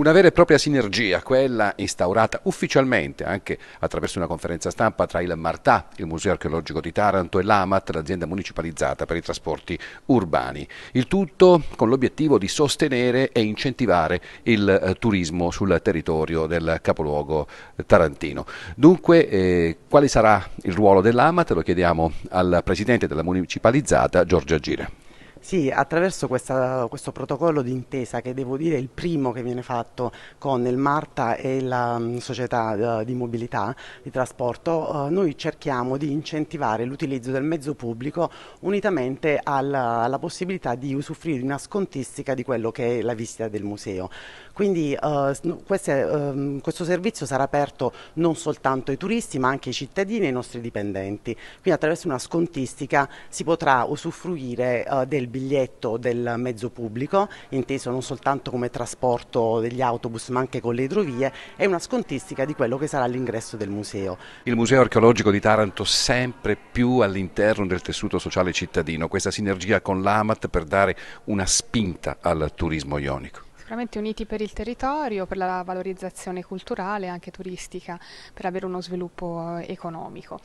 Una vera e propria sinergia, quella instaurata ufficialmente anche attraverso una conferenza stampa tra il Martà, il Museo Archeologico di Taranto, e l'AMAT, l'azienda municipalizzata per i trasporti urbani. Il tutto con l'obiettivo di sostenere e incentivare il eh, turismo sul territorio del capoluogo eh, tarantino. Dunque, eh, quale sarà il ruolo dell'AMAT? Lo chiediamo al presidente della municipalizzata, Giorgia Gire. Sì, attraverso questa, questo protocollo d'intesa che devo dire è il primo che viene fatto con il Marta e la mm, società eh, di mobilità, di trasporto, eh, noi cerchiamo di incentivare l'utilizzo del mezzo pubblico unitamente alla, alla, possibilità di usufruire di una scontistica di quello che è la visita del museo. Quindi uh, queste, um, questo servizio sarà aperto non soltanto ai turisti ma anche ai cittadini e ai nostri dipendenti. Quindi attraverso una scontistica si potrà usufruire del biglietto del mezzo pubblico, inteso non soltanto come trasporto degli autobus ma anche con le idrovie, è una scontistica di quello che sarà l'ingresso del museo. Il Museo archeologico di Taranto sempre più all'interno del tessuto sociale cittadino, questa sinergia con l'AMAT per dare una spinta al turismo ionico. Sicuramente uniti per il territorio, per la valorizzazione culturale e anche turistica, per avere uno sviluppo eh, economico.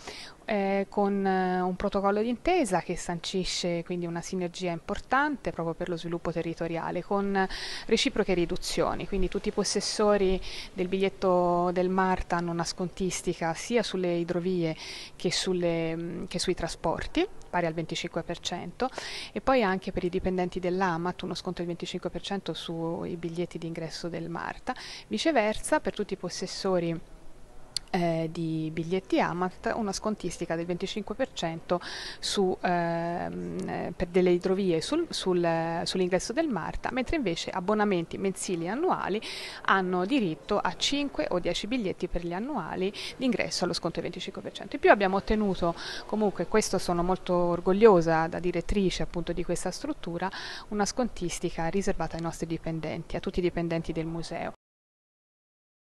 Eh, con eh, un protocollo d'intesa che sancisce quindi una sinergia importante proprio per lo sviluppo territoriale, con reciproche riduzioni, quindi tutti i possessori del biglietto del Marta hanno una scontistica sia sulle idrovie che, sulle, mm, che sui trasporti pari al 25% e poi anche per i dipendenti dell'AMAT uno sconto del 25% sui i biglietti d'ingresso del Marta, viceversa per tutti i possessori eh, di biglietti Amat, una scontistica del 25% su, ehm, eh, per delle idrovie sul, sul, eh, sull'ingresso del Marta, mentre invece abbonamenti mensili e annuali hanno diritto a 5 o 10 biglietti per gli annuali d'ingresso allo sconto del 25%. In più abbiamo ottenuto comunque, questo sono molto orgogliosa da direttrice appunto di questa struttura, una scontistica riservata ai nostri dipendenti, a tutti i dipendenti del museo.